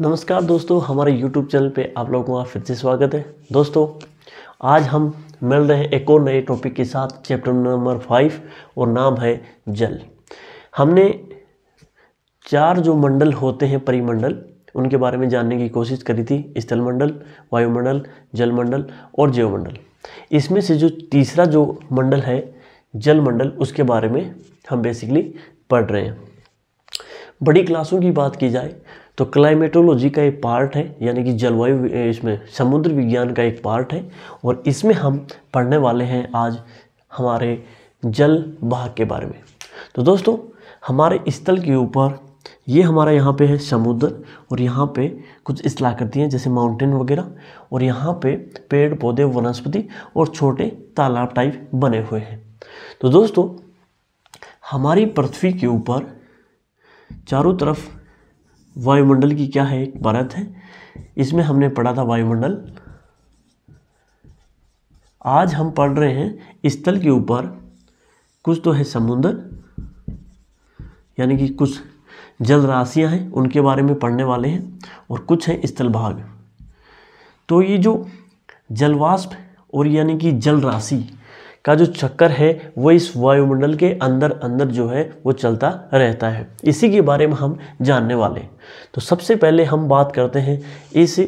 नमस्कार दोस्तों हमारे YouTube चैनल पे आप लोगों का फिर से स्वागत है दोस्तों आज हम मिल रहे हैं एक और नए टॉपिक के साथ चैप्टर नंबर फाइव और नाम है जल हमने चार जो मंडल होते हैं परिमंडल उनके बारे में जानने की कोशिश करी थी स्थलमंडल वायुमंडल जल मंडल और जीवमंडल इसमें से जो तीसरा जो मंडल है जल मंडल उसके बारे में हम बेसिकली पढ़ रहे हैं बड़ी क्लासों की बात की जाए तो क्लाइमेटोलॉजी का एक पार्ट है यानी कि जलवायु इसमें समुद्र विज्ञान का एक पार्ट है और इसमें हम पढ़ने वाले हैं आज हमारे जल भाग के बारे में तो दोस्तों हमारे स्थल के ऊपर ये हमारा यहाँ पे है समुद्र और यहाँ पे कुछ स्थलाकृतियाँ हैं जैसे माउंटेन वगैरह और यहाँ पे पेड़ पौधे वनस्पति और छोटे तालाब टाइप बने हुए हैं तो दोस्तों हमारी पृथ्वी के ऊपर चारों तरफ वायुमंडल की क्या है एक परत है इसमें हमने पढ़ा था वायुमंडल आज हम पढ़ रहे हैं स्थल के ऊपर कुछ तो है समुद्र यानी कि कुछ जल राशियाँ हैं उनके बारे में पढ़ने वाले हैं और कुछ है स्थल भाग तो ये जो जलवाष्प और यानी कि जल राशि का जो चक्कर है वो इस वायुमंडल के अंदर अंदर जो है वो चलता रहता है इसी के बारे में हम जानने वाले हैं तो सबसे पहले हम बात करते हैं इस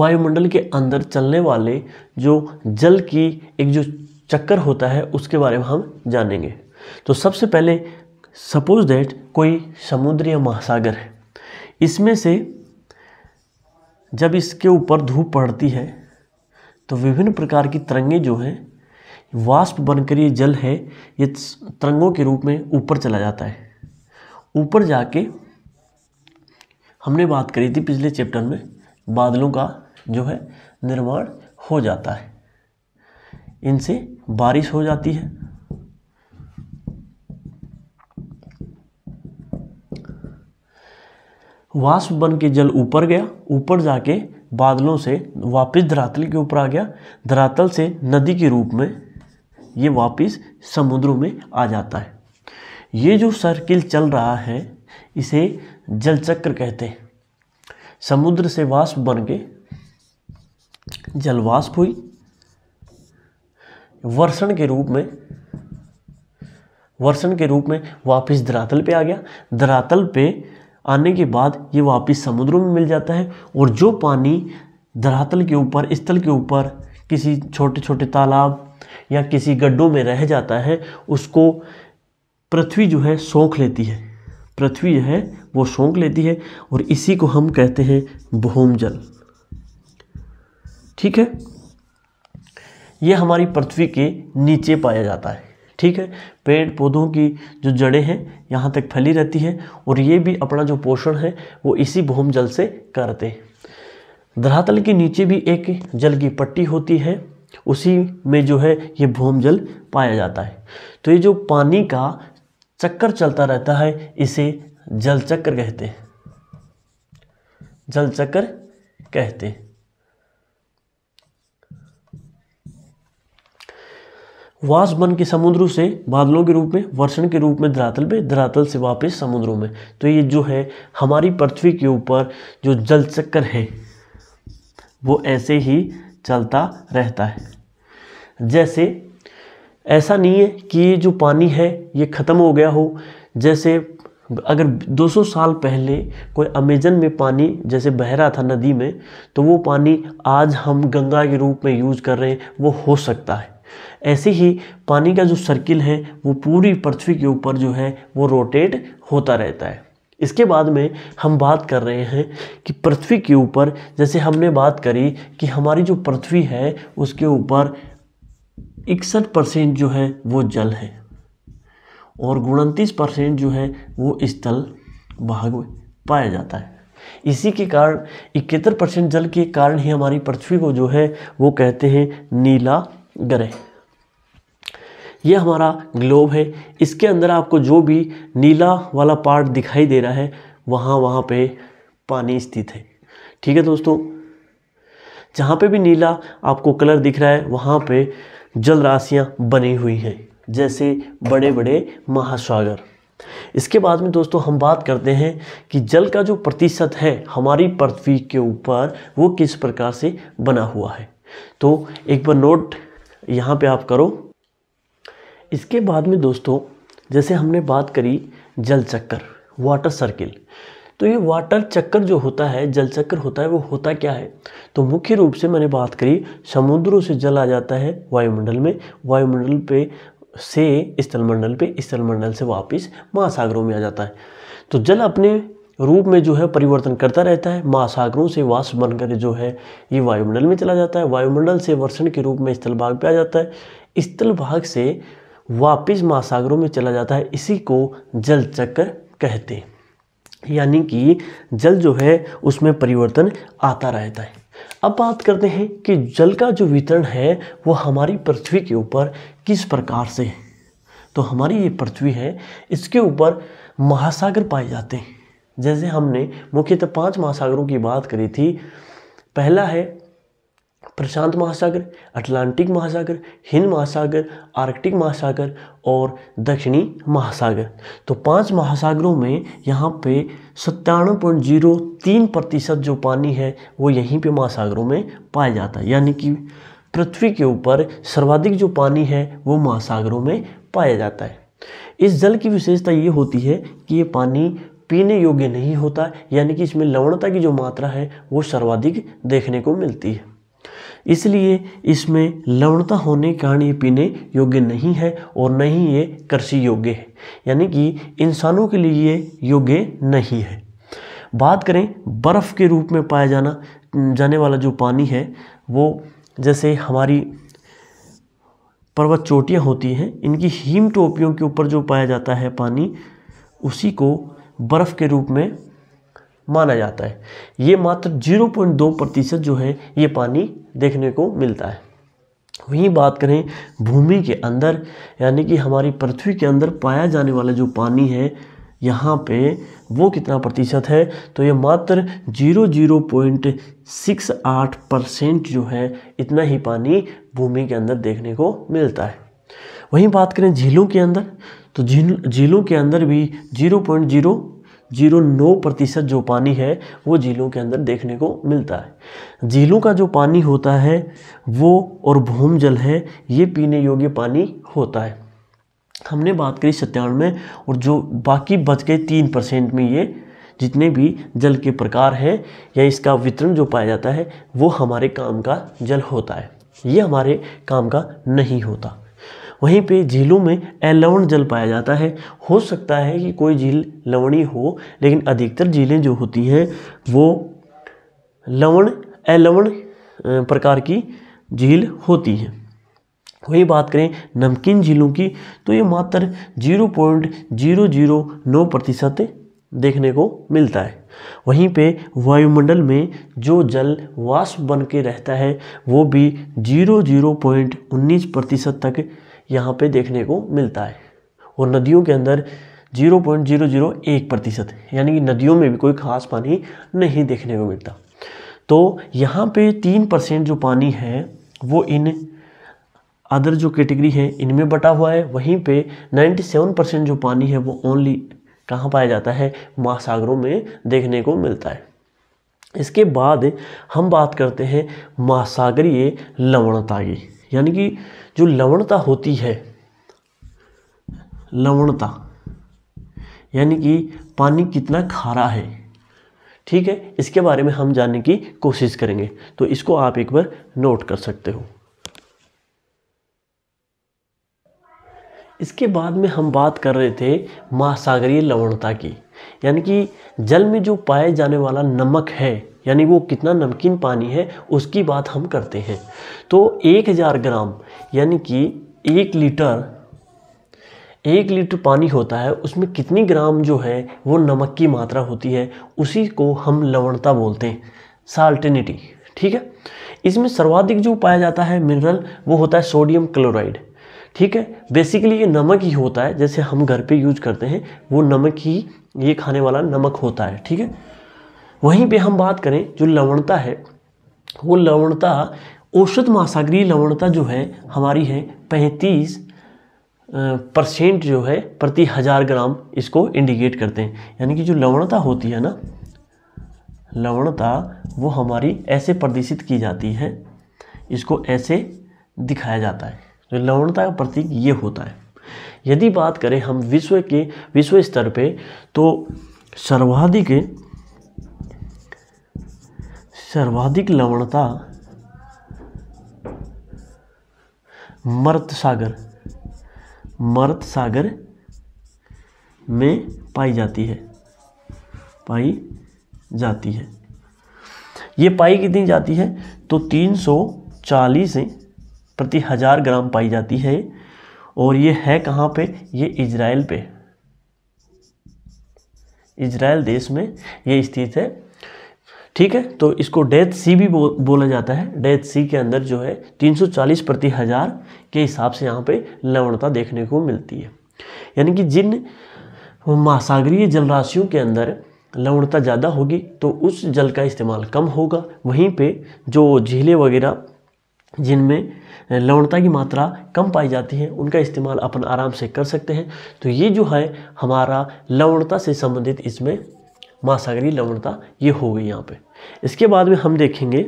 वायुमंडल के अंदर चलने वाले जो जल की एक जो चक्कर होता है उसके बारे में हम जानेंगे तो सबसे पहले सपोज दैट कोई समुद्र या महासागर है इसमें से जब इसके ऊपर धूप पड़ती है तो विभिन्न प्रकार की तरंगे जो हैं वाष्प बनकर ये जल है ये तरंगों के रूप में ऊपर चला जाता है ऊपर जाके हमने बात करी थी पिछले चैप्टर में बादलों का जो है निर्माण हो जाता है इनसे बारिश हो जाती है वाष्प बन के जल ऊपर गया ऊपर जाके बादलों से वापस धरातल के ऊपर आ गया धरातल से नदी के रूप में ये वापस समुद्र में आ जाता है ये जो सर्किल चल रहा है इसे जलचक्र कहते हैं समुद्र से वाष्प बन के जलवाष्प हुई वर्षण के रूप में वर्षण के रूप में वापस धरातल पे आ गया धरातल पे आने के बाद ये वापस समुद्र में मिल जाता है और जो पानी धरातल के ऊपर स्थल के ऊपर किसी छोटे छोटे तालाब या किसी गड्ढों में रह जाता है उसको पृथ्वी जो है सोख लेती है पृथ्वी जो है वो सोख लेती है और इसी को हम कहते हैं भूमजल ठीक है ये हमारी पृथ्वी के नीचे पाया जाता है ठीक है पेड़ पौधों की जो जड़ें हैं यहाँ तक फैली रहती हैं और ये भी अपना जो पोषण है वो इसी भूम जल से करते हैं धरातल के नीचे भी एक जल की पट्टी होती है उसी में जो है ये भूम जल पाया जाता है तो ये जो पानी का चक्कर चलता रहता है इसे जल चक्र कहते हैं जल चक्र कहते हैं वास बन के समुद्रों से बादलों के रूप में वर्षण के रूप में धरातल पे धरातल से वापस समुद्रों में तो ये जो है हमारी पृथ्वी के ऊपर जो जल चक्कर है वो ऐसे ही चलता रहता है जैसे ऐसा नहीं है कि ये जो पानी है ये ख़त्म हो गया हो जैसे अगर 200 साल पहले कोई अमेजन में पानी जैसे बह रहा था नदी में तो वो पानी आज हम गंगा के रूप में यूज कर रहे हैं वो हो सकता है ऐसे ही पानी का जो सर्किल है वो पूरी पृथ्वी के ऊपर जो है वो रोटेट होता रहता है इसके बाद में हम बात कर रहे हैं कि पृथ्वी के ऊपर जैसे हमने बात करी कि हमारी जो पृथ्वी है उसके ऊपर इकसठ परसेंट जो है वो जल है और उनतीस परसेंट जो है वो स्थल भाग में पाया जाता है इसी के कारण इकहत्तर परसेंट जल के कारण ही हमारी पृथ्वी को जो है वो कहते हैं नीला ग्रह ये हमारा ग्लोब है इसके अंदर आपको जो भी नीला वाला पार्ट दिखाई दे रहा है वहाँ वहाँ पे पानी स्थित है ठीक है दोस्तों जहाँ पे भी नीला आपको कलर दिख रहा है वहाँ पे जल राशियाँ बनी हुई हैं जैसे बड़े बड़े महासागर इसके बाद में दोस्तों हम बात करते हैं कि जल का जो प्रतिशत है हमारी पृथ्वी के ऊपर वो किस प्रकार से बना हुआ है तो एक बार नोट यहाँ पे आप करो इसके बाद में दोस्तों जैसे हमने बात करी जल चक्कर वाटर सर्किल तो ये वाटर चक्कर जो होता है जल चक्कर होता है वो होता क्या है तो मुख्य रूप से मैंने बात करी समुद्रों से जल आ जाता है वायुमंडल में वायुमंडल पे से स्थलमंडल पे स्थलमंडल से वापस महासागरों में आ जाता है तो जल अपने रूप में जो है परिवर्तन करता रहता है महासागरों से वाष्प बनकर जो है ये वायुमंडल में चला जाता है वायुमंडल से वर्षण के रूप में स्थल भाग पर आ जाता है स्थल भाग से वापिस महासागरों में चला जाता है इसी को जल चक्र कहते हैं यानी कि जल जो है उसमें परिवर्तन आता रहता है अब बात करते हैं कि जल का जो वितरण है वो हमारी पृथ्वी के ऊपर किस प्रकार से है तो हमारी ये पृथ्वी है इसके ऊपर महासागर पाए जाते हैं जैसे हमने मुख्यतः पांच महासागरों की बात करी थी पहला है प्रशांत महासागर अटलांटिक महासागर हिंद महासागर आर्कटिक महासागर और दक्षिणी महासागर तो पांच महासागरों में यहाँ पे सत्तानवे पॉइंट जीरो तीन प्रतिशत जो पानी है वो यहीं पे महासागरों में पाया जाता है यानी कि पृथ्वी के ऊपर सर्वाधिक जो पानी है वो महासागरों में पाया जाता है इस जल की विशेषता ये होती है कि ये पानी पीने योग्य नहीं होता यानी कि इसमें लवणता की जो मात्रा है वो सर्वाधिक देखने को मिलती है इसलिए इसमें लवणता होने के कारण ये पीने योग्य नहीं है और न ही ये कृषि योग्य है यानी कि इंसानों के लिए ये योग्य नहीं है बात करें बर्फ़ के रूप में पाया जाना जाने वाला जो पानी है वो जैसे हमारी पर्वत चोटियाँ होती हैं इनकी हीम टोपियों के ऊपर जो पाया जाता है पानी उसी को बर्फ़ के रूप में माना जाता है ये मात्र जीरो पॉइंट दो प्रतिशत जो है ये पानी देखने को मिलता है वहीं बात करें भूमि के अंदर यानी कि हमारी पृथ्वी के अंदर पाया जाने वाला जो पानी है यहाँ पे वो कितना प्रतिशत है तो ये मात्र जीरो जीरो पॉइंट सिक्स आठ परसेंट जो है इतना ही पानी भूमि के अंदर देखने को मिलता है वहीं बात करें झीलों के अंदर तो झील झीलों के अंदर भी जीरो पॉइंट जीरो जीरो नौ प्रतिशत जो पानी है वो झीलों के अंदर देखने को मिलता है झीलों का जो पानी होता है वो और भूम जल है ये पीने योग्य पानी होता है हमने बात करी में और जो बाकी बच गए तीन परसेंट में ये जितने भी जल के प्रकार हैं या इसका वितरण जो पाया जाता है वो हमारे काम का जल होता है ये हमारे काम का नहीं होता वहीं पे झीलों में अलवण जल पाया जाता है हो सकता है कि कोई झील लवणी हो लेकिन अधिकतर झीलें जो होती हैं वो लवण अलवण प्रकार की झील होती हैं वही बात करें नमकीन झीलों की तो ये मात्र जीरो पॉइंट जीरो जीरो नौ प्रतिशत देखने को मिलता है वहीं पे वायुमंडल में जो जल वाष्प बन के रहता है वो भी जीरो जीरो पॉइंट उन्नीस प्रतिशत तक यहाँ पे देखने को मिलता है और नदियों के अंदर 0.001 प्रतिशत यानी कि नदियों में भी कोई खास पानी नहीं देखने को मिलता तो यहाँ पे तीन परसेंट जो पानी है वो इन अदर जो कैटेगरी है इनमें बटा हुआ है वहीं पे 97 परसेंट जो पानी है वो ओनली कहाँ पाया जाता है महासागरों में देखने को मिलता है इसके बाद हम बात करते हैं महासागरीय लवणता की यानी कि जो लवणता होती है लवणता यानी कि पानी कितना खारा है ठीक है इसके बारे में हम जानने की कोशिश करेंगे तो इसको आप एक बार नोट कर सकते हो इसके बाद में हम बात कर रहे थे महासागरीय लवणता की यानी कि जल में जो पाए जाने वाला नमक है यानी वो कितना नमकीन पानी है उसकी बात हम करते हैं तो एक हज़ार ग्राम यानी कि एक लीटर एक लीटर पानी होता है उसमें कितनी ग्राम जो है वो नमक की मात्रा होती है उसी को हम लवणता बोलते हैं साल्टेनिटी ठीक है इसमें सर्वाधिक जो पाया जाता है मिनरल वो होता है सोडियम क्लोराइड ठीक है बेसिकली ये नमक ही होता है जैसे हम घर पे यूज करते हैं वो नमक ही ये खाने वाला नमक होता है ठीक है वहीं पे हम बात करें जो लवणता है वो लवणता औषध महासागरीय लवणता जो है हमारी है पैंतीस परसेंट जो है प्रति हज़ार ग्राम इसको इंडिकेट करते हैं यानी कि जो लवणता होती है ना लवणता वो हमारी ऐसे प्रदर्शित की जाती है इसको ऐसे दिखाया जाता है जो लवणता का प्रतीक ये होता है यदि बात करें हम विश्व के विश्व स्तर पे तो सर्वाधिक सर्वाधिक लवणता मर्त सागर मर्त सागर में पाई जाती है पाई जाती है ये पाई कितनी जाती है तो 340 से प्रति हज़ार ग्राम पाई जाती है और ये है कहाँ पे ये इजराइल पे इजराइल देश में ये स्थित है ठीक है तो इसको डेथ सी भी बो, बोला जाता है डेथ सी के अंदर जो है 340 प्रति हज़ार के हिसाब से यहाँ पे लवणता देखने को मिलती है यानी कि जिन महासागरीय जलराशियों के अंदर लवणता ज़्यादा होगी तो उस जल का इस्तेमाल कम होगा वहीं पे जो झीलें वगैरह जिनमें लवणता की मात्रा कम पाई जाती है उनका इस्तेमाल अपन आराम से कर सकते हैं तो ये जो है हमारा लवणता से संबंधित इसमें महासागरीय लवणता ये हो गई यहाँ पे इसके बाद में हम देखेंगे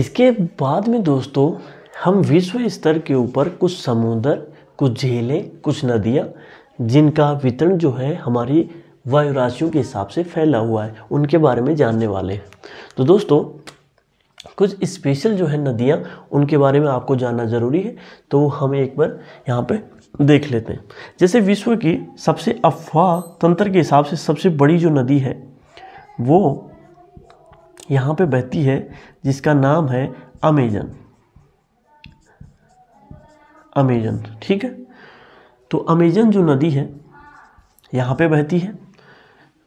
इसके बाद में दोस्तों हम विश्व स्तर के ऊपर कुछ समुद्र कुछ झीलें कुछ नदियाँ जिनका वितरण जो है हमारी वायु राशियों के हिसाब से फैला हुआ है उनके बारे में जानने वाले हैं तो दोस्तों कुछ स्पेशल जो है नदियाँ उनके बारे में आपको जानना ज़रूरी है तो हम एक बार यहाँ पे देख लेते हैं जैसे विश्व की सबसे अफवाह तंत्र के हिसाब से सबसे बड़ी जो नदी है वो यहाँ पे बहती है जिसका नाम है अमेजन अमेजन ठीक है तो अमेजन जो नदी है यहाँ पे बहती है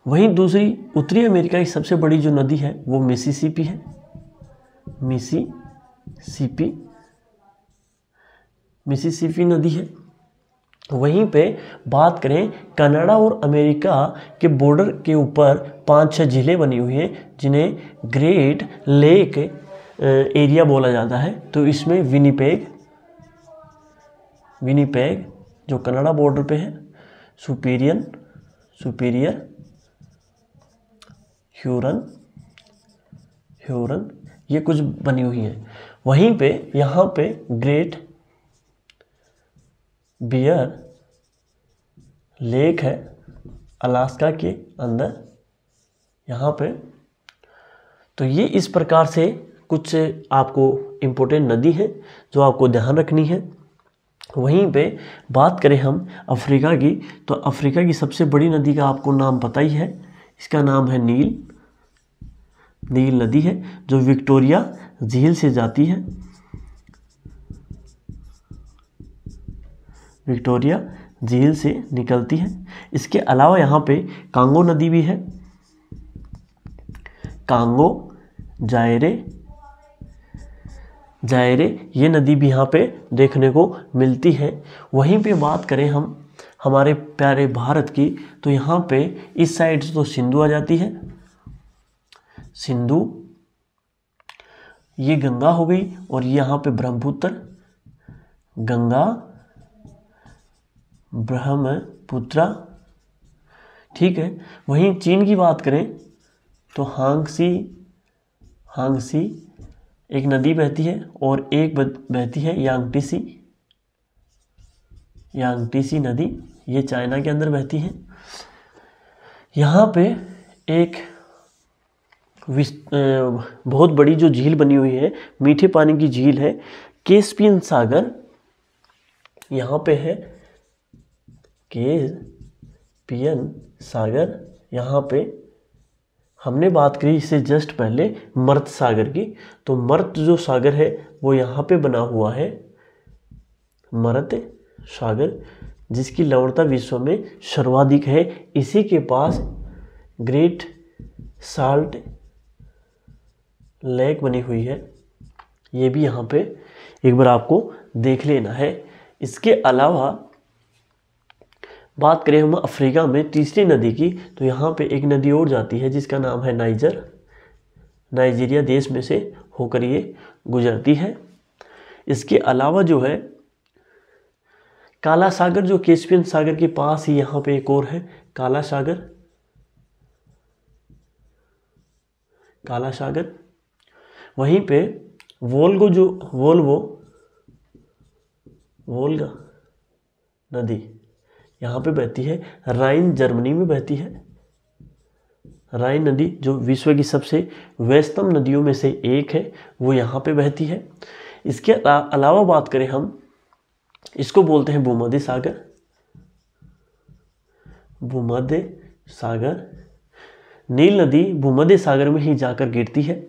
वहीं दूसरी उत्तरी अमेरिका की सबसे बड़ी जो नदी है वो मिसिसिपी है मिसिसिपी मिसिसिपी नदी है वहीं पे बात करें कनाडा और अमेरिका के बॉर्डर के ऊपर पांच छह ज़िले बनी हुई हैं जिन्हें ग्रेट लेक एरिया बोला जाता है तो इसमें विनीपेग विनीपेग जो कनाडा बॉर्डर पे है सुपीरियन सुपीरियर ह्यूरन ह्यूरन ये कुछ बनी हुई हैं वहीं पे यहाँ पे ग्रेट बियर लेक है अलास्का के अंदर यहाँ पे तो ये इस प्रकार से कुछ आपको इम्पोर्टेंट नदी है जो आपको ध्यान रखनी है वहीं पे बात करें हम अफ्रीका की तो अफ्रीका की सबसे बड़ी नदी का आपको नाम पता ही है इसका नाम है नील नील नदी है जो विक्टोरिया झील से जाती है विक्टोरिया झील से निकलती है इसके अलावा यहाँ पे कांगो नदी भी है कांगो जायरे जायरे ये नदी भी यहाँ पे देखने को मिलती है वहीं पे बात करें हम हमारे प्यारे भारत की तो यहाँ पे इस साइड से तो सिंधु आ जाती है सिंधु ये गंगा हो गई और यहाँ पे ब्रह्मपुत्र गंगा ब्रह्मपुत्रा ठीक है वहीं चीन की बात करें तो हांगसी हांगसी एक नदी बहती है और एक बहती है यांगटीसी यांगटीसी नदी ये चाइना के अंदर बहती है यहाँ पे एक बहुत बड़ी जो झील बनी हुई है मीठे पानी की झील है केस्पियन सागर यहाँ पे है के पियन सागर यहाँ पे हमने बात करी इससे जस्ट पहले मर्त सागर की तो मर्त जो सागर है वो यहाँ पे बना हुआ है मर्त सागर जिसकी लवणता विश्व में सर्वाधिक है इसी के पास ग्रेट साल्ट लेक बनी हुई है ये भी यहाँ पे एक बार आपको देख लेना है इसके अलावा बात करें हम अफ्रीका में तीसरी नदी की तो यहाँ पे एक नदी और जाती है जिसका नाम है नाइजर नाइजीरिया देश में से होकर ये गुजरती है इसके अलावा जो है काला सागर जो कैस्पियन सागर के पास ही यहाँ पे एक और है काला सागर काला सागर वहीं पे वोल्गो जो वोल्वो वोल्गा नदी यहाँ पे बहती है राइन जर्मनी में बहती है राइन नदी जो विश्व की सबसे व्यस्तम नदियों में से एक है वो यहाँ पे बहती है इसके अलावा बात करें हम इसको बोलते हैं भूमध्य सागर भूमध्य सागर नील नदी भूमध्य सागर में ही जाकर गिरती है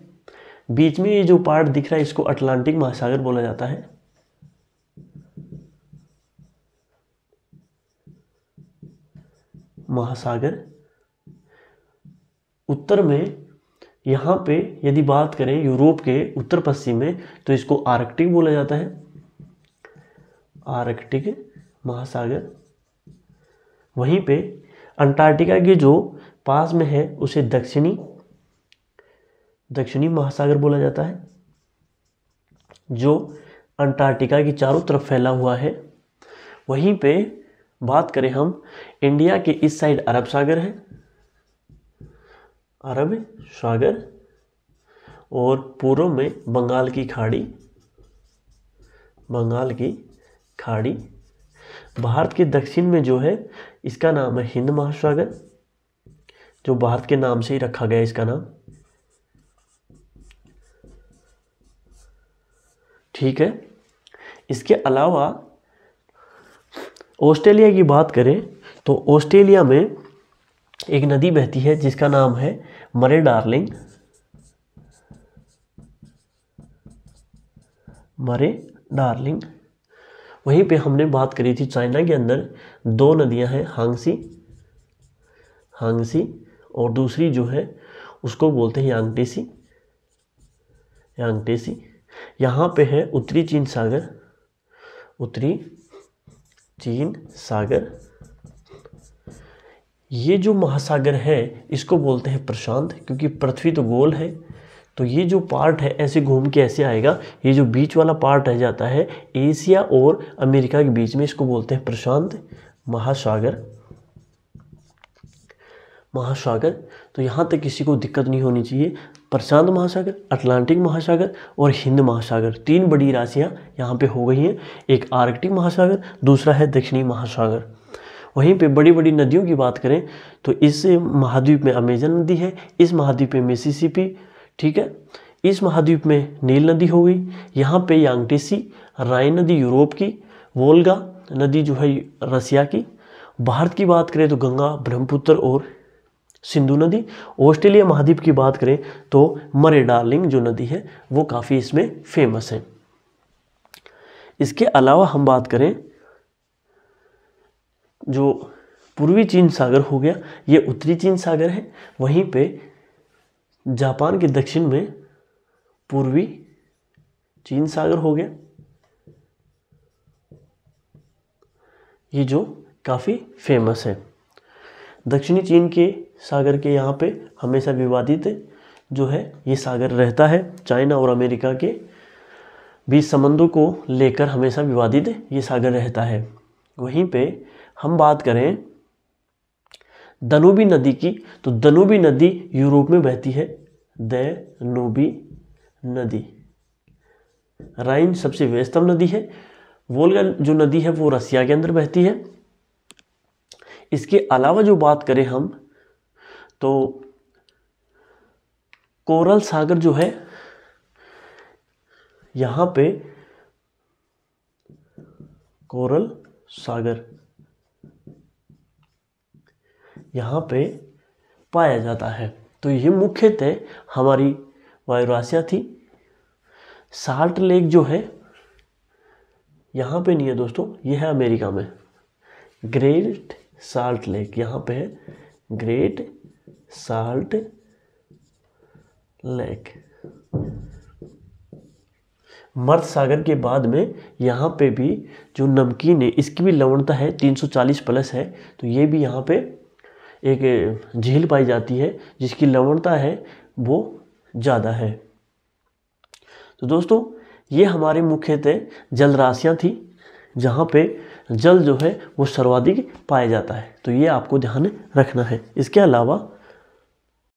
बीच में ये जो पार्ट दिख रहा है इसको अटलांटिक महासागर बोला जाता है महासागर उत्तर में यहाँ पे यदि बात करें यूरोप के उत्तर पश्चिम में तो इसको आर्कटिक बोला जाता है आर्कटिक महासागर वहीं पे अंटार्कटिका के जो पास में है उसे दक्षिणी दक्षिणी महासागर बोला जाता है जो अंटार्कटिका के चारों तरफ फैला हुआ है वहीं पे बात करें हम इंडिया के इस साइड अरब सागर है अरब सागर और पूर्व में बंगाल की खाड़ी बंगाल की खाड़ी भारत के दक्षिण में जो है इसका नाम है हिंद महासागर जो भारत के नाम से ही रखा गया इसका नाम ठीक है इसके अलावा ऑस्ट्रेलिया की बात करें तो ऑस्ट्रेलिया में एक नदी बहती है जिसका नाम है मरे डार्लिंग मरे डार्लिंग वहीं पे हमने बात करी थी चाइना के अंदर दो नदियां हैं हांगसी हांगसी और दूसरी जो है उसको बोलते हैं यांगटेसी यांगटेसी यहाँ पे है उत्तरी चीन सागर उत्तरी चीन सागर ये जो महासागर है इसको बोलते हैं प्रशांत क्योंकि पृथ्वी तो गोल है तो ये जो पार्ट है ऐसे घूम के ऐसे आएगा ये जो बीच वाला पार्ट रह जाता है एशिया और अमेरिका के बीच में इसको बोलते हैं प्रशांत महासागर महासागर तो यहाँ तक किसी को दिक्कत नहीं होनी चाहिए प्रशांत महासागर अटलांटिक महासागर और हिंद महासागर तीन बड़ी राशियाँ यहाँ पे हो गई हैं एक आर्कटिक महासागर दूसरा है दक्षिणी महासागर वहीं पे बड़ी बड़ी नदियों की बात करें तो इस महाद्वीप में अमेजन नदी है इस महाद्वीप में मिसिसिपी ठीक है इस महाद्वीप में नील नदी हो गई यहाँ पे यांगटेसी राय नदी यूरोप की वोल्गा नदी जो है रसिया की भारत की बात करें तो गंगा ब्रह्मपुत्र और सिंधु नदी ऑस्ट्रेलिया महाद्वीप की बात करें तो मरे डार्लिंग जो नदी है वो काफ़ी इसमें फेमस है इसके अलावा हम बात करें जो पूर्वी चीन सागर हो गया ये उत्तरी चीन सागर है वहीं पे जापान के दक्षिण में पूर्वी चीन सागर हो गया ये जो काफ़ी फेमस है दक्षिणी चीन के सागर के यहाँ पे हमेशा विवादित जो है ये सागर रहता है चाइना और अमेरिका के बीच संबंधों को लेकर हमेशा विवादित ये सागर रहता है वहीं पे हम बात करें दनूबी नदी की तो दनूबी नदी यूरोप में बहती है दनूबी नदी राइन सबसे व्यस्तम नदी है वोल्गा जो नदी है वो रसिया के अंदर बहती है इसके अलावा जो बात करें हम तो कोरल सागर जो है यहाँ पे कोरल सागर यहाँ पे पाया जाता है तो ये मुख्यतः हमारी वायुरासिया थी साल्ट लेक जो है यहां पे नहीं है दोस्तों ये है अमेरिका में ग्रेट साल्ट लेक यहाँ पे है ग्रेट साल्ट लेक मर्द सागर के बाद में यहाँ पे भी जो नमकीन है इसकी भी लवणता है 340 प्लस है तो ये भी यहाँ पे एक झील पाई जाती है जिसकी लवणता है वो ज़्यादा है तो दोस्तों ये हमारे मुख्यतः जल राशियाँ थी जहाँ पे जल जो है वो सर्वाधिक पाया जाता है तो ये आपको ध्यान रखना है इसके अलावा